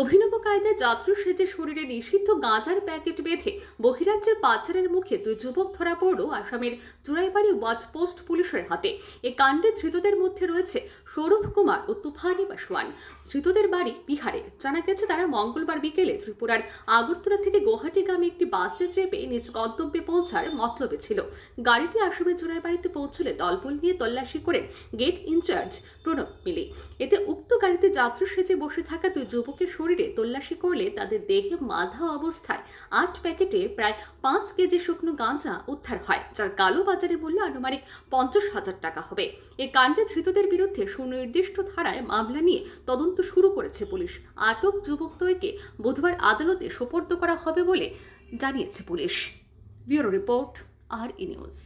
অভিনব কায়দায় যাত্র সেজে শরীরে নিষিদ্ধ গাঁজার প্যাকেট বেঁধে বহিরাজ্যের পাচারের মুখে দুই যুবক ধরা পড়ল আসামের চুরাইবাড়ি ওয়াচপোস্ট পুলিশের হাতে এ কাণ্ডে ধৃতদের মধ্যে রয়েছে সৌরভ কুমার ও তুফানি পাসওয়ান ধৃতদের বাড়ি বিহারে জানা গেছে তারা মঙ্গলবার বিকেলে ত্রিপুরার আগরতলা থেকে গ্রামে একটি বাসে চেপে নিজ গন্তব্যে পৌঁছার মতলবে ছিল গাড়িটি আসামের চুরাইবাড়িতে পৌঁছলে দলবল নিয়ে তল্লাশি করেন গেট ইনচার্জ প্রণব মিলি এতে যাত্রু সেজে বসে থাকা দুই যুবকের শরীরে তল্লাশি করলে তাদের দেহে মাধা অবস্থায় আট প্যাকেটে প্রায় পাঁচ কেজি শুকনো গাঁজা উদ্ধার হয় যার কালো বাজারে মূল্য আনুমানিক পঞ্চাশ হাজার টাকা হবে এ কাণ্ডে ধৃতদের বিরুদ্ধে সুনির্দিষ্ট ধারায় মামলা নিয়ে তদন্ত শুরু করেছে পুলিশ আটক যুবক যুবকদ্বয়কে বুধবার আদালতে সোপর্দ করা হবে বলে জানিয়েছে পুলিশ ব্যুরো রিপোর্ট আর ই নিউজ